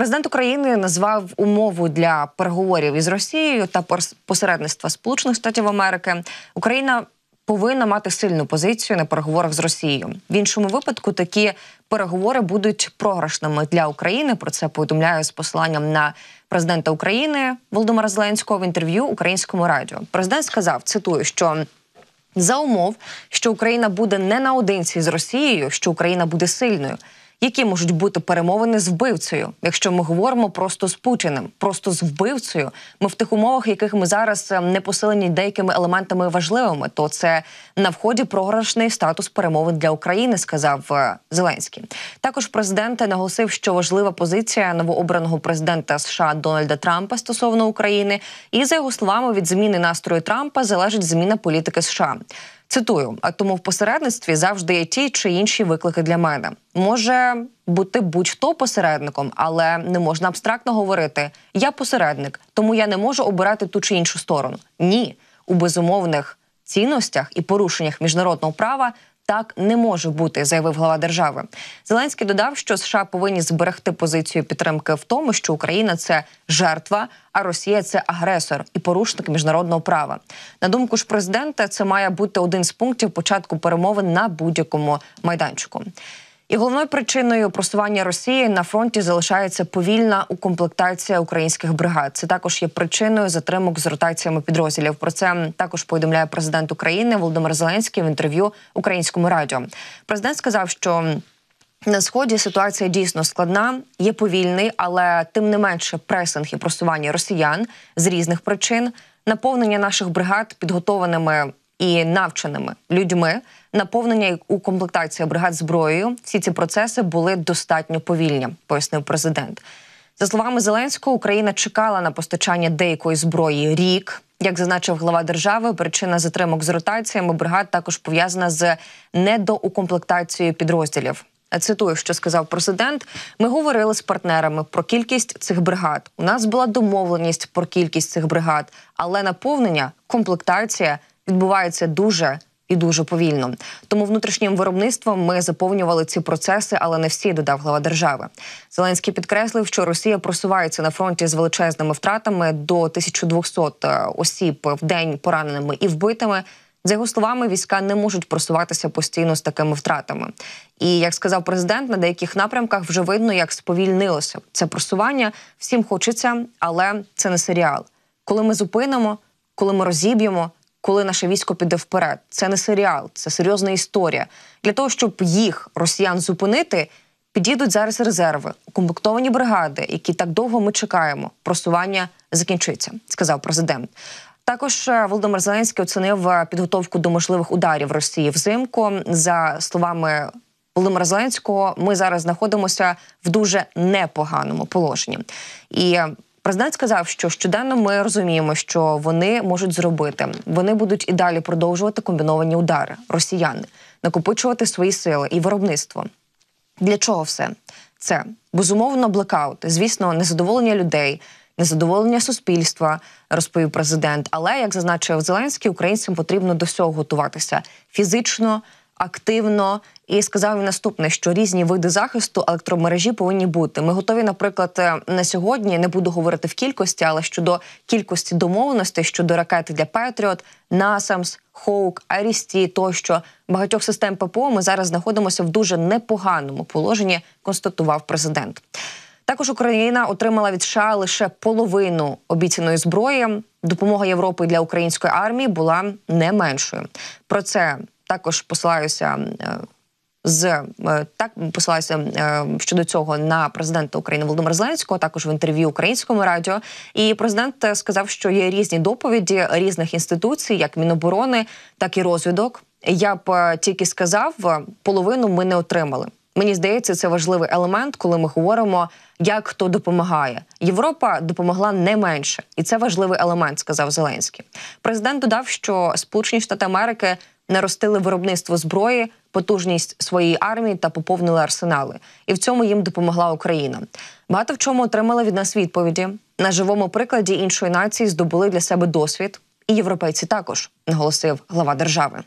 Президент України назвав умову для переговорів із Росією та посередництва Сполучених Штатів Америки. Україна повинна мати сильну позицію на переговорах з Росією. В іншому випадку такі переговори будуть програшними для України. Про це повідомляю з посланням на президента України Володимира Зеленського в інтерв'ю Українському радіо. Президент сказав, цитую, що. За умов, що Україна буде не наодинці з Росією, що Україна буде сильною, які можуть бути перемовини з вбивцею, якщо ми говоримо просто з Путіним, просто з вбивцею? Ми в тих умовах, яких ми зараз ем, не посилені деякими елементами важливими, то це на вході програшний статус перемовин для України, сказав е, Зеленський. Також президент наголосив, що важлива позиція новообраного президента США Дональда Трампа стосовно України, і за його словами, від зміни настрою Трампа залежить зміна політики США. Цитую: а тому в посередництві завжди є ті чи інші виклики для мене. Може бути будь-хто посередником, але не можна абстрактно говорити Я посередник, тому я не можу обирати ту чи іншу сторону. Ні, у безумовних цінностях і порушеннях міжнародного права так не може бути, заявив глава держави. Зеленський додав, що США повинні зберегти позицію підтримки в тому, що Україна це жертва, а Росія це агресор і порушник міжнародного права. На думку ж президента, це має бути один з пунктів початку перемовин на будь-якому майданчику. І головною причиною просування Росії на фронті залишається повільна укомплектація українських бригад. Це також є причиною затримок з ротаціями підрозділів. Про це також повідомляє президент України Володимир Зеленський в інтерв'ю українському радіо. Президент сказав, що на сході ситуація дійсно складна, є повільний, але тим не менше пресинг і просування росіян з різних причин, наповнення наших бригад підготованими і навченими людьми наповнення і укомплектація бригад зброєю. Всі ці процеси були достатньо повільні, пояснив президент. За словами Зеленського, Україна чекала на постачання деякої зброї рік. Як зазначив глава держави, причина затримок з ротаціями бригад також пов'язана з недоукомплектацією підрозділів. Цитую, що сказав президент. Ми говорили з партнерами про кількість цих бригад. У нас була домовленість про кількість цих бригад, але наповнення комплектація відбувається дуже і дуже повільно. Тому внутрішнім виробництвом ми заповнювали ці процеси, але не всі додав глава держави. Зеленський підкреслив, що Росія просувається на фронті з величезними втратами до 1200 е, осіб в день пораненими і вбитими. За його словами, війська не можуть просуватися постійно з такими втратами. І як сказав президент, на деяких напрямках вже видно, як сповільнилося це просування. Всім хочеться, але це не серіал. Коли ми зупинимо, коли ми розіб'ємо, коли наше військо піде вперед. Це не серіал, це серйозна історія. Для того щоб їх росіян зупинити, підійдуть зараз резерви, укомплектовані бригади, які так довго ми чекаємо. Просування закінчиться, сказав президент. Також е, Володимир Зеленський оцінив е, підготовку до можливих ударів Росії взимку. За словами Володимира Зеленського, ми зараз знаходимося в дуже непоганому положенні і. Е, Президент сказав, що щоденно ми розуміємо, що вони можуть зробити. Вони будуть і далі продовжувати комбіновані удари, росіяни, накопичувати свої сили і виробництво. Для чого все це безумовно блекаут, звісно, незадоволення людей, незадоволення суспільства, розповів президент. Але як зазначив Зеленський, українцям потрібно до всього готуватися фізично активно і сказав наступне, що різні види захисту електромережі повинні бути. Ми готові, наприклад, е, на сьогодні не буду говорити в кількості, але щодо кількості домовленостей щодо ракети для Петріот, Насамс, Хоук, Арісті тощо багатьох систем ППО ми зараз знаходимося в дуже непоганому положенні. Констатував президент. Також Україна отримала від США лише половину обіцяної зброї. Допомога Європи для української армії була не меншою. Про це також посилаюся. Е, з е, так посилаюся е, щодо цього на президента України Володимира Зеленського, також в інтерв'ю українському радіо. І президент сказав, що є різні доповіді різних інституцій, як міноборони, так і розвідок. Я б тільки сказав, половину ми не отримали. Мені здається, це важливий елемент, коли ми говоримо, як хто допомагає. Європа допомогла не менше, і це важливий елемент, сказав Зеленський. Президент додав, що Сполучені Штати Америки наростили виробництво зброї, потужність своєї армії та поповнили арсенали. І в цьому їм допомогла Україна. Багато в чому отримали від нас відповіді на живому прикладі іншої нації здобули для себе досвід, і європейці також наголосив глава держави.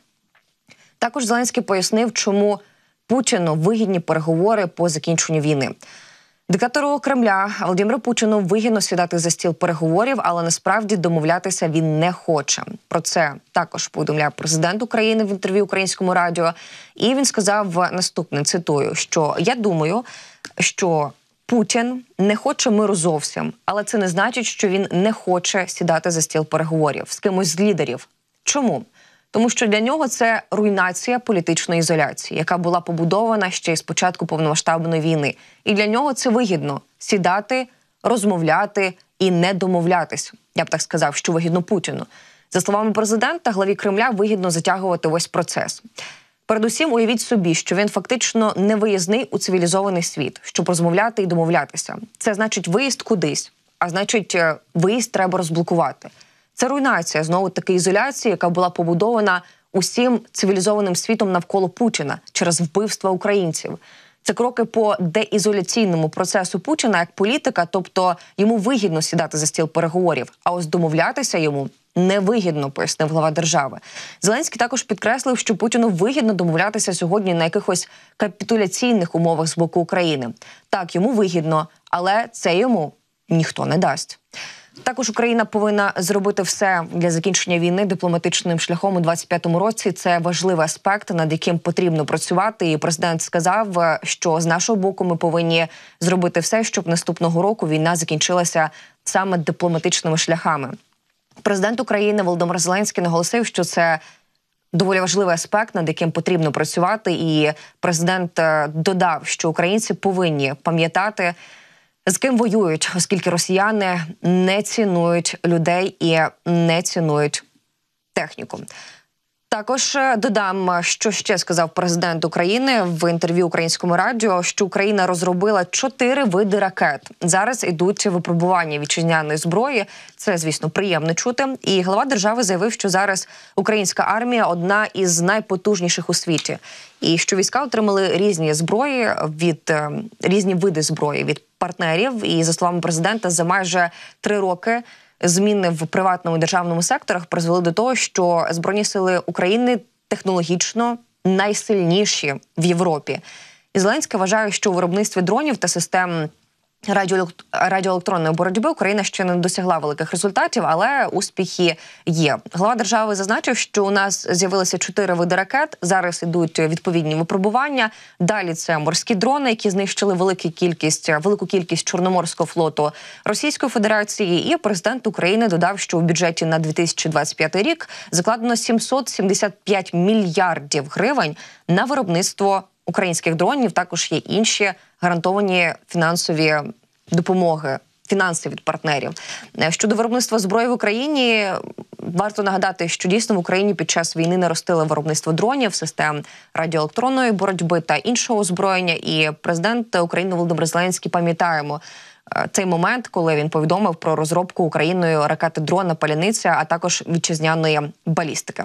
Також Зеленський пояснив, чому Путіну вигідні переговори по закінченню війни. Диктатору Кремля Володимиру Путіну вигідно сідати за стіл переговорів, але насправді домовлятися він не хоче. Про це також повідомляв президент України в інтерв'ю українському радіо. І він сказав наступне: цитую: що я думаю, що Путін не хоче миру зовсім, але це не значить, що він не хоче сідати за стіл переговорів з кимось з лідерів. Чому? тому що для нього це руйнація політичної ізоляції, яка була побудована ще й з початку повномасштабної війни. І для нього це вигідно сідати, розмовляти і не домовлятись. Я б так сказав, що вигідно Путіну. За словами президента, главі Кремля вигідно затягувати ось процес. Передусім, уявіть собі, що він фактично не виїзний у цивілізований світ, щоб розмовляти і домовлятися. Це значить виїзд кудись, а значить, е, виїзд треба розблокувати. Це руйнація знову таки ізоляції, яка була побудована усім цивілізованим світом навколо Путіна через вбивства українців. Це кроки по деізоляційному процесу Путіна як політика, тобто йому вигідно сідати за стіл переговорів, а ось домовлятися йому невигідно, пояснив глава держави. Зеленський також підкреслив, що Путіну вигідно домовлятися сьогодні на якихось капітуляційних умовах з боку України. Так йому вигідно, але це йому ніхто не дасть. Також Україна повинна зробити все для закінчення війни дипломатичним шляхом у 25-му році. Це важливий аспект, над яким потрібно працювати. І президент сказав, е, що з нашого боку ми повинні зробити все, щоб наступного року війна закінчилася саме дипломатичними шляхами. Президент України Володимир Зеленський наголосив, що це. Доволі важливий аспект, над яким потрібно працювати, і президент е, додав, що українці повинні пам'ятати з ким воюють, оскільки росіяни не цінують людей і не цінують техніку. Також е, додам, е, що ще сказав президент України в інтерв'ю українському радіо, що Україна розробила чотири види ракет. Зараз ідуть випробування вітчизняної зброї. Це, звісно, приємно чути. І глава держави заявив, що зараз українська армія одна із найпотужніших у світі, і що війська отримали різні зброї від е, різні види зброї від партнерів. І за словами президента, за майже три роки зміни в приватному державному секторах призвели до того, що збройні сили України технологічно найсильніші в Європі. І Зеленський вважає, що у виробництві дронів та систем радіоелектронної боротьби Україна ще не досягла великих результатів, але успіхи є. Глава держави зазначив, що у нас з'явилися чотири види ракет. Зараз ідуть відповідні випробування. Далі це морські дрони, які знищили велику кількість велику кількість чорноморського флоту Російської Федерації. І президент України додав, що у бюджеті на 2025 рік закладено 775 мільярдів гривень на виробництво українських дронів також є інші гарантовані фінансові допомоги. Фінанси від партнерів е, щодо виробництва зброї в Україні варто нагадати, що дійсно в Україні під час війни наростили виробництво дронів, систем радіоелектронної боротьби та іншого озброєння. І президент України Володимир Зеленський пам'ятаємо е, цей момент, коли він повідомив про розробку Україною ракети дрона Паляниця, а також вітчизняної балістики.